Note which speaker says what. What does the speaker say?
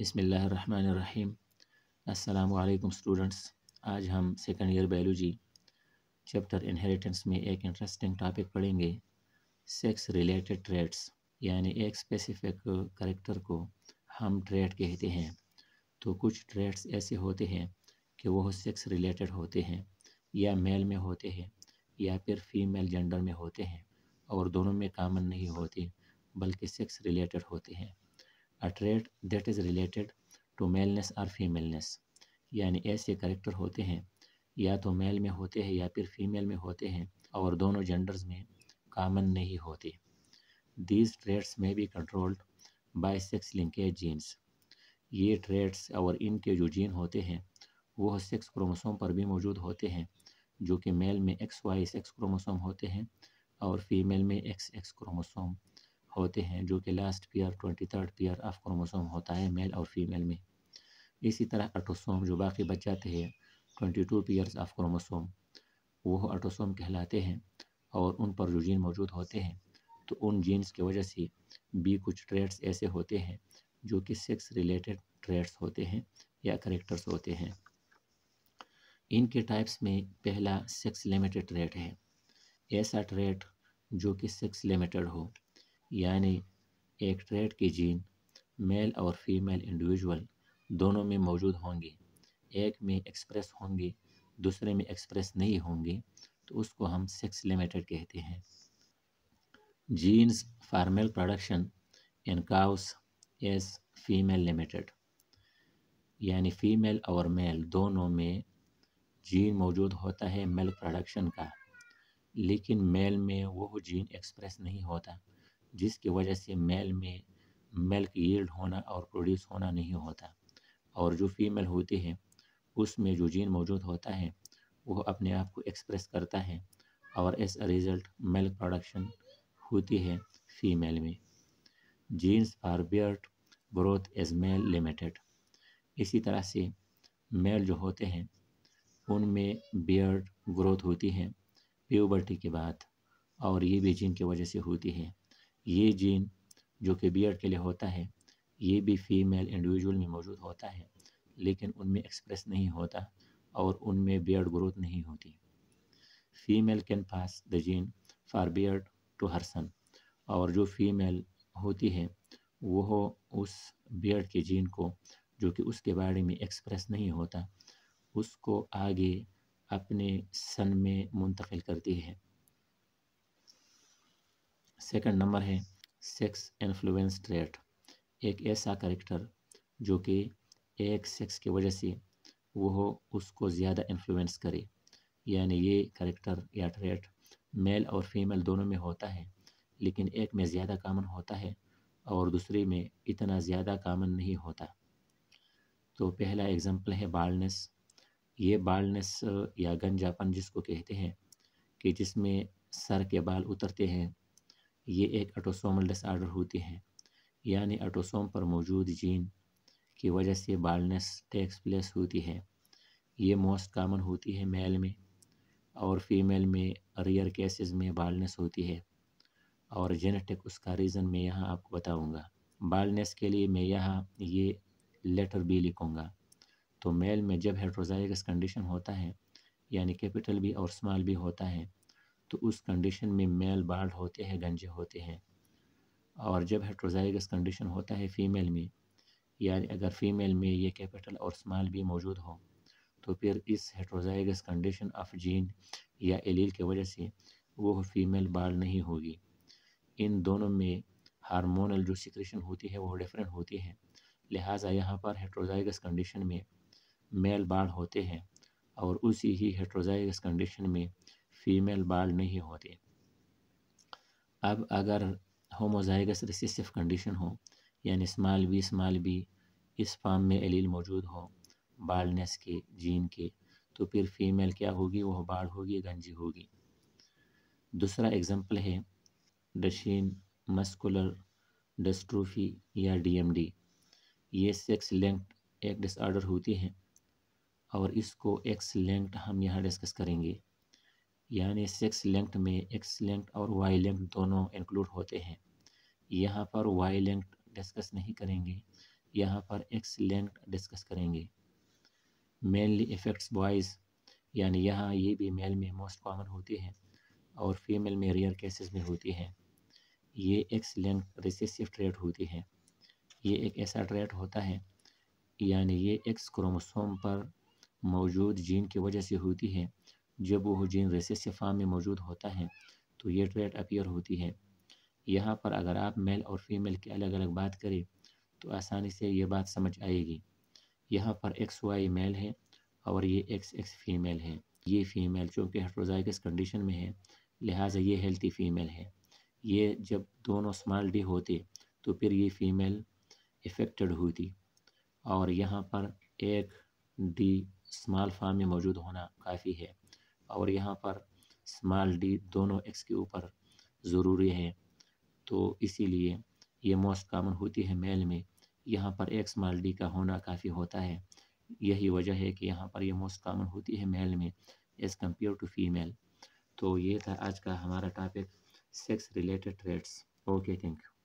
Speaker 1: बसमीम अल्लाम स्टूडेंट्स आज हम second year biology chapter inheritance में एक इंटरेस्टिंग टॉपिक पढ़ेंगे सेक्स रिलेटेड ट्रेड्स यानी एक स्पेसिफिक करेक्टर को हम ट्रेड कहते हैं तो कुछ ट्रेड्स ऐसे होते हैं कि वह सेक्स रिलेटेड होते हैं या मेल में होते हैं या फिर फीमेल जेंडर में होते हैं और दोनों में कामन नहीं होते बल्कि सेक्स रिलेटेड होते हैं a trait that is related to maleness और फीमेलनेस यानी ऐसे करेक्टर होते हैं या तो मेल में होते हैं या फिर फीमेल में होते हैं और दोनों जेंडर्स में कामन नहीं होते दीज ट्रेड्स में भी controlled by sex linkage genes ये ट्रेड्स और इनके जो जीन होते हैं वह सेक्स क्रोमोसोम पर भी मौजूद होते हैं जो कि मेल में एक्स वाई सेक्स क्रोमोसोम होते हैं और फीमेल में एक्स एक्स क्रोमोसोम होते हैं जो कि last pair twenty third pair of chromosome होता है मेल और फीमेल में इसी तरह अटोसोम जो बाकी बच जाते हैं twenty two pairs of chromosome वह अटोसोम कहलाते हैं और उन पर जो जीन मौजूद होते हैं तो उन जीन्स की वजह से भी कुछ ट्रेड्स ऐसे होते हैं जो कि सेक्स रिलेटेड ट्रेड्स होते हैं या करेक्टर्स होते हैं इनके टाइप्स में पहला सेक्स लिमिटेड ट्रेड है ऐसा ट्रेड जो कि सेक्स लिमिटेड हो यानी एक ट्रेड की जीन मेल और फीमेल इंडिविजुअल दोनों में मौजूद होंगी एक में एक्सप्रेस होंगी दूसरे में एक्सप्रेस नहीं होंगी तो उसको हम सेक्स लिमिटेड कहते हैं genes for male male production in cows as female limited यानी फीमेल और मेल दोनों में जीन मौजूद होता है मेल प्रोडक्शन का लेकिन मेल में वो जीन एक्सप्रेस नहीं होता जिसकी वजह से मेल में मिल्क यील्ड होना और प्रोड्यूस होना नहीं होता और जो फीमेल होती है उसमें जो जीन मौजूद होता है वह अपने आप को एक्सप्रेस करता है और एस रिज़ल्ट मिल्क प्रोडक्शन होती है फीमेल में genes for beard growth as male limited इसी तरह से मेल जो होते हैं उनमें बियर्ड ग्रोथ होती है प्यूबर्टी के बाद और ये भी जीन की वजह से होती है ये जीन जो कि बियर्ड के लिए होता है ये भी फीमेल इंडिविजुअल में मौजूद होता है लेकिन उनमें एक्सप्रेस नहीं होता और उनमें बियर्ड ग्रोथ नहीं होती female can pass the gene for beard to her son और जो फीमेल होती है वह उस बियर्ड के जीन को जो कि उसके बारे में एक्सप्रेस नहीं होता उसको आगे अपने सन में मुंतकिल करती है सेकंड नंबर है सेक्स इन्फ्लुएंस ट्रेट एक ऐसा करेक्टर जो कि एक सेक्स की वजह से वह उसको ज़्यादा इन्फ्लुएंस करे यानी ये करेक्टर या ट्रेट मेल और फीमेल दोनों में होता है लेकिन एक में ज़्यादा कामन होता है और दूसरे में इतना ज़्यादा कामन नहीं होता तो पहला एग्ज़ाम्पल है बालनेस ये बालनेस या गंजापन जिसको कहते हैं कि जिसमें सर के बाल उतरते हैं ये एक ऑटोसोमल डिसऑर्डर होती है यानी ऑटोसोम पर मौजूद जीन की वजह से बालनेस टेक्स प्लेस होती है ये मोस्ट कामन होती है मेल में और फीमेल में रियर केसेस में बालनेस होती है और जेनेटिक उसका रीज़न मैं यहाँ आपको बताऊँगा बालनेस के लिए मैं यहाँ ये लेटर बी लिखूँगा तो मेल में जब हेट्रोजाइगस कंडीशन होता है यानी कैपिटल बी और स्मॉल बी होता है तो उस कंडीशन में मेल बाल होते हैं गंजे होते हैं और जब हेट्रोजाइगस कंडीशन होता है फीमेल में यानी अगर फीमेल में ये कैपिटल और स्मॉल भी मौजूद हो तो फिर इस हेट्रोजाइगस कंडीशन ऑफ जीन या एलील की वजह से वो फीमेल बाल नहीं होगी इन दोनों में हार्मोनल जो सिक्रेशन होती है वो डिफरेंट होती है लिहाजा यहाँ पर हेट्रोजाइगस कंडीशन में मेल बाल होते हैं और उसी ही हेट्रोजाइगस कंडीशन में फीमेल बाल नहीं होते अब अगर होमोजाइगस रिसेसिव कंडीशन हो यानी स्मॉल बी स्मॉल बी इस फॉर्म में एलील मौजूद हो बालनेस के जीन के तो फिर फीमेल क्या होगी वह बाढ़ होगी गंजी होगी दूसरा एग्जाम्पल है डशीन मस्कुलर डस्ट्रोफी या डीएमडी ये सेक्स लिंक्ड एक डिसऑर्डर होती है और इसको एक्स लिंक्ड हम यहाँ डिस्कस करेंगे यानी सेक्स लेंथ में एक्स लेंथ और वाई लेंथ दोनों इंक्लूड होते हैं यहाँ पर वाई लेंथ डिस्कस नहीं करेंगे यहाँ पर एक्स लेंथ डिस्कस करेंगे मेनली इफेक्ट्स बॉयज़ यानी यहाँ ये भी मेल में मोस्ट कॉमन होती है और फीमेल में रेयर केसेस में होती है ये एक्स लेंथ रिसेसिव ट्रेट होती है ये एक ऐसा ट्रेट होता है यानी ये एक्स क्रोमोसोम पर मौजूद जीन की वजह से होती है जब वह जीन रेसिस फॉर्म में मौजूद होता है तो ये ट्रेट अपीयर होती है यहाँ पर अगर आप मेल और फीमेल की अलग अलग बात करें तो आसानी से ये बात समझ आएगी यहाँ पर एक्स वाई मेल है और ये एक्स एक्स फीमेल है ये फीमेल चूँकि हेट्रोजाइकस कंडीशन में है लिहाजा ये हेल्थी फीमेल है ये जब दोनों स्मॉल डी होते तो फिर ये फीमेल इफ़ेक्टेड होती और यहाँ पर एक डी स्मॉल फार्म में मौजूद होना काफ़ी है और यहाँ पर स्मॉल डी दोनों एक्स के ऊपर ज़रूरी है तो इसीलिए ये मोस्ट कामन होती है मेल में यहाँ पर एक स्माल डी का होना काफ़ी होता है यही वजह है कि यहाँ पर ये मोस्ट कामन होती है मेल में एज़ कम्पेयर टू फीमेल तो ये था आज का हमारा topic sex related traits okay thank you